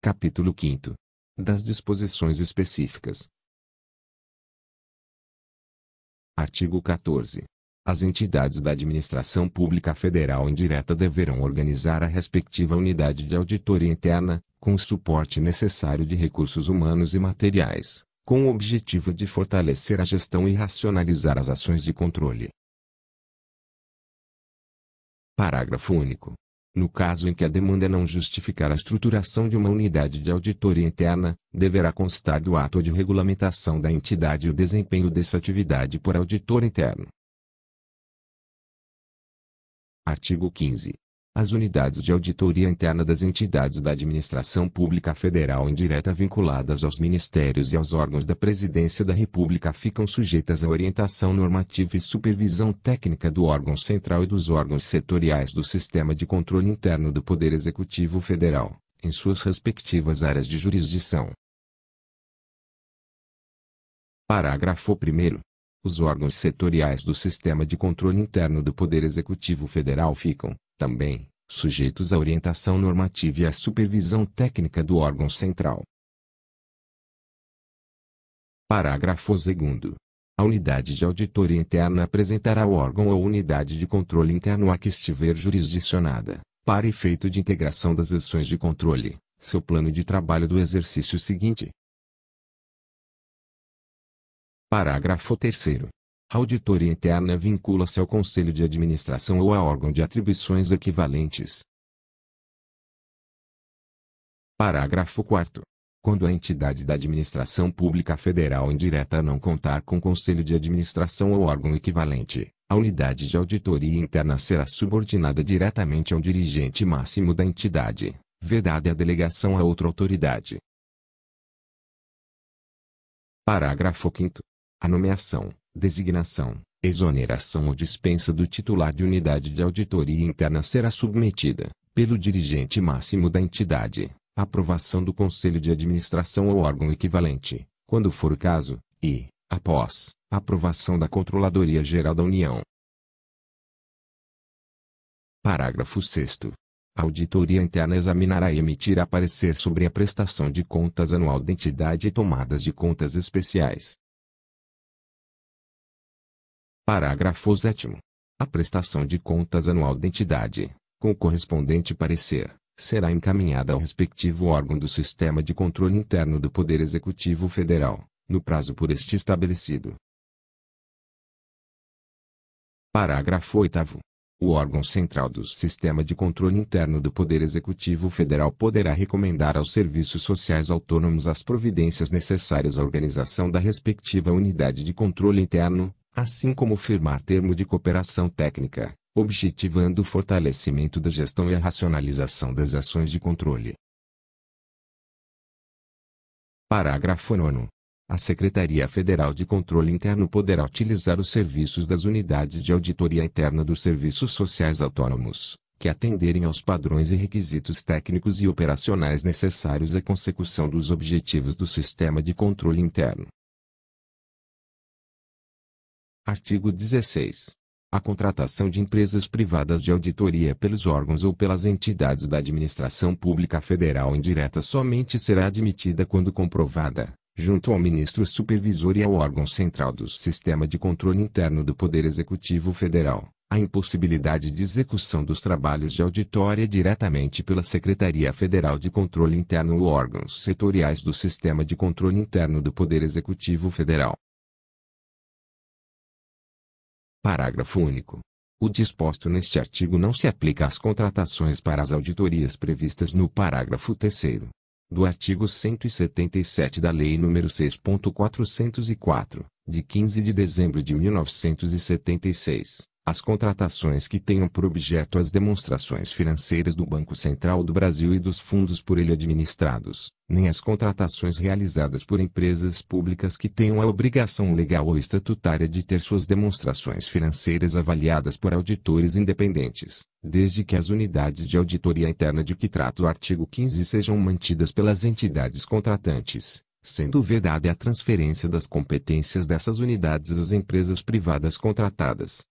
Capítulo 5 Das disposições específicas. Artigo 14. As entidades da Administração Pública Federal Indireta deverão organizar a respectiva unidade de auditoria interna, com o suporte necessário de recursos humanos e materiais, com o objetivo de fortalecer a gestão e racionalizar as ações de controle. Parágrafo único. No caso em que a demanda não justificar a estruturação de uma unidade de auditoria interna, deverá constar do ato de regulamentação da entidade o desempenho dessa atividade por auditor interno. Artigo 15. As unidades de auditoria interna das entidades da administração pública federal indireta vinculadas aos ministérios e aos órgãos da Presidência da República ficam sujeitas à orientação normativa e supervisão técnica do órgão central e dos órgãos setoriais do sistema de controle interno do Poder Executivo Federal, em suas respectivas áreas de jurisdição. Parágrafo 1. Os órgãos setoriais do sistema de controle interno do Poder Executivo Federal ficam, também, sujeitos à orientação normativa e à supervisão técnica do órgão central. Parágrafo 2. A unidade de auditoria interna apresentará ao órgão ou unidade de controle interno a que estiver jurisdicionada, para efeito de integração das ações de controle, seu plano de trabalho do exercício seguinte. Parágrafo 3. A auditoria interna vincula-se ao Conselho de Administração ou a órgão de atribuições equivalentes. Parágrafo 4 quando a entidade da administração pública federal indireta não contar com conselho de administração ou órgão equivalente, a unidade de auditoria interna será subordinada diretamente ao dirigente máximo da entidade, vedada a delegação a outra autoridade. Parágrafo 5 A nomeação, designação, exoneração ou dispensa do titular de unidade de auditoria interna será submetida, pelo dirigente máximo da entidade, à aprovação do conselho de administração ou órgão equivalente, quando for o caso, e, após, aprovação da Controladoria Geral da União. Parágrafo 6. A auditoria interna examinará e emitirá parecer sobre a prestação de contas anual da entidade e tomadas de contas especiais, Parágrafo 7. A prestação de contas anual da entidade, com o correspondente parecer, será encaminhada ao respectivo órgão do Sistema de Controle Interno do Poder Executivo Federal, no prazo por este estabelecido. Parágrafo 8. O órgão central do Sistema de Controle Interno do Poder Executivo Federal poderá recomendar aos serviços sociais autônomos as providências necessárias à organização da respectiva unidade de controle interno, assim como firmar termo de cooperação técnica, objetivando o fortalecimento da gestão e a racionalização das ações de controle. Parágrafo 9. A Secretaria Federal de Controle Interno poderá utilizar os serviços das unidades de auditoria interna dos serviços sociais autônomos, que atenderem aos padrões e requisitos técnicos e operacionais necessários à consecução dos objetivos do sistema de controle interno, Artigo 16. A contratação de empresas privadas de auditoria pelos órgãos ou pelas entidades da administração pública federal indireta somente será admitida quando comprovada, junto ao ministro supervisor e ao órgão central do sistema de controle interno do Poder Executivo Federal, a impossibilidade de execução dos trabalhos de auditória diretamente pela Secretaria Federal de Controle Interno ou órgãos setoriais do sistema de controle interno do Poder Executivo Federal. Parágrafo único. O disposto neste artigo não se aplica às contratações para as auditorias previstas no parágrafo 3 do artigo 177 da Lei nº 6.404, de 15 de dezembro de 1976, as contratações que tenham por objeto as demonstrações financeiras do Banco Central do Brasil e dos fundos por ele administrados, nem as contratações realizadas por empresas públicas que tenham a obrigação legal ou estatutária de ter suas demonstrações financeiras avaliadas por auditores independentes, desde que as unidades de auditoria interna de que trata o artigo 15 sejam mantidas pelas entidades contratantes sendo vedada a transferência das competências dessas unidades às empresas privadas contratadas,